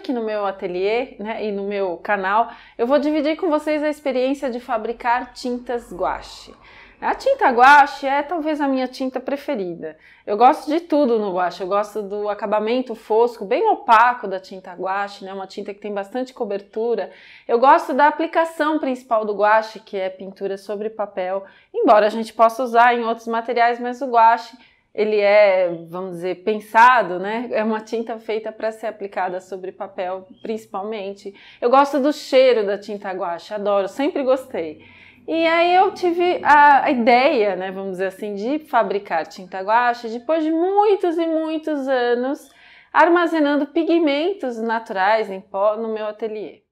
aqui no meu ateliê né, e no meu canal, eu vou dividir com vocês a experiência de fabricar tintas guache. A tinta guache é talvez a minha tinta preferida. Eu gosto de tudo no guache. Eu gosto do acabamento fosco, bem opaco da tinta guache, né? Uma tinta que tem bastante cobertura. Eu gosto da aplicação principal do guache, que é pintura sobre papel. Embora a gente possa usar em outros materiais, mas o guache ele é, vamos dizer, pensado, né? É uma tinta feita para ser aplicada sobre papel, principalmente. Eu gosto do cheiro da tinta guache, adoro, sempre gostei. E aí eu tive a, a ideia, né, vamos dizer assim, de fabricar tinta guache depois de muitos e muitos anos armazenando pigmentos naturais em pó no meu ateliê.